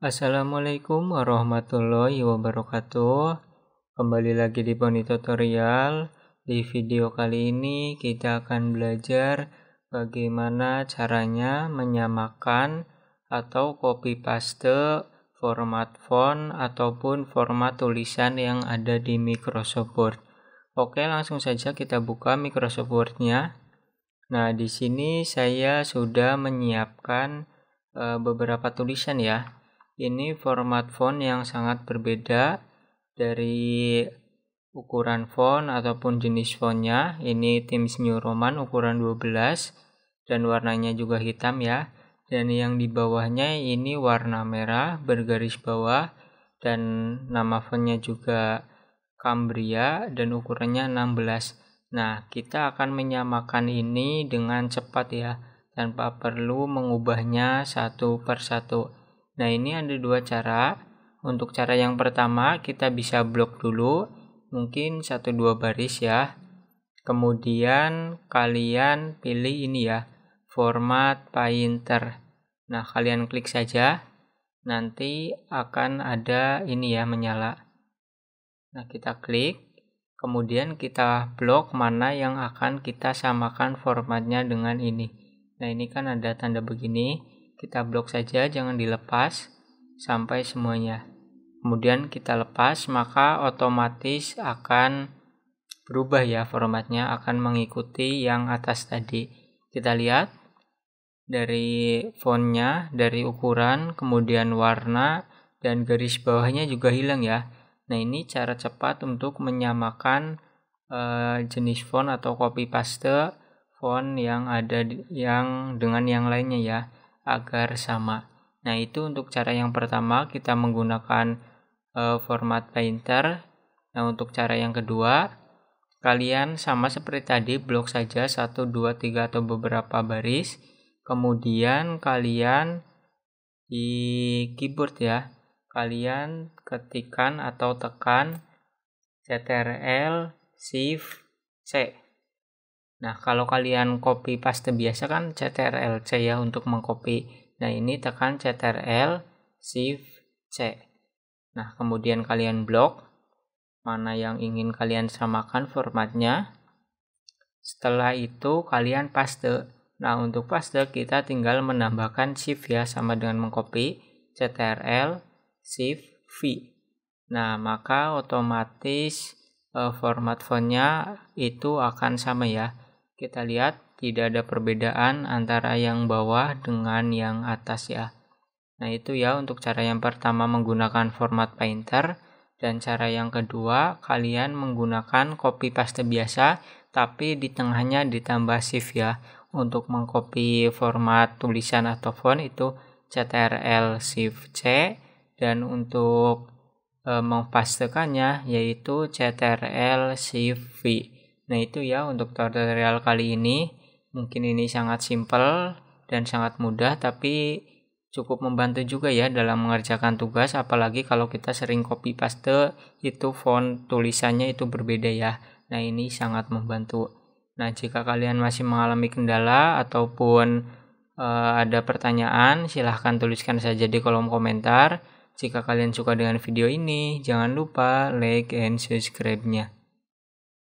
Assalamualaikum warahmatullahi wabarakatuh Kembali lagi di Poni Tutorial Di video kali ini kita akan belajar bagaimana caranya menyamakan atau copy paste format font ataupun format tulisan yang ada di Microsoft Word. Oke, langsung saja kita buka Microsoft Word-nya. Nah, di sini saya sudah menyiapkan eh, beberapa tulisan ya. Ini format font yang sangat berbeda dari ukuran font ataupun jenis fontnya. Ini Times New Roman ukuran 12 dan warnanya juga hitam ya. Dan yang di bawahnya ini warna merah bergaris bawah dan nama fontnya juga Cambria dan ukurannya 16. Nah, kita akan menyamakan ini dengan cepat ya tanpa perlu mengubahnya satu persatu. Nah, ini ada dua cara. Untuk cara yang pertama, kita bisa blok dulu, mungkin satu dua baris ya. Kemudian kalian pilih ini ya, format painter. Nah, kalian klik saja, nanti akan ada ini ya menyala. Nah, kita klik, kemudian kita blok mana yang akan kita samakan formatnya dengan ini. Nah, ini kan ada tanda begini kita blok saja jangan dilepas sampai semuanya kemudian kita lepas maka otomatis akan berubah ya formatnya akan mengikuti yang atas tadi kita lihat dari fontnya dari ukuran kemudian warna dan garis bawahnya juga hilang ya nah ini cara cepat untuk menyamakan e, jenis font atau copy paste font yang ada yang dengan yang lainnya ya agar sama. Nah, itu untuk cara yang pertama kita menggunakan e, format painter. Nah, untuk cara yang kedua, kalian sama seperti tadi blok saja 1 2 3 atau beberapa baris. Kemudian kalian di keyboard ya. Kalian ketikan atau tekan CTRL Shift C. Nah, kalau kalian copy paste biasa kan CTRL C ya untuk mengcopy. Nah, ini tekan CTRL Shift C. Nah, kemudian kalian blok mana yang ingin kalian samakan formatnya. Setelah itu kalian paste. Nah, untuk paste kita tinggal menambahkan shift ya sama dengan mengcopy CTRL Shift V. Nah, maka otomatis eh, format fontnya itu akan sama ya kita lihat tidak ada perbedaan antara yang bawah dengan yang atas ya. Nah itu ya untuk cara yang pertama menggunakan format painter dan cara yang kedua kalian menggunakan copy paste biasa tapi di tengahnya ditambah shift ya untuk mengcopy format tulisan atau font itu CTRL shift C dan untuk e, mengpastekannya yaitu CTRL shift V. Nah itu ya untuk tutorial kali ini. Mungkin ini sangat simpel dan sangat mudah tapi cukup membantu juga ya dalam mengerjakan tugas apalagi kalau kita sering copy paste itu font tulisannya itu berbeda ya. Nah ini sangat membantu. Nah jika kalian masih mengalami kendala ataupun e, ada pertanyaan silahkan tuliskan saja di kolom komentar. Jika kalian suka dengan video ini jangan lupa like and subscribe-nya.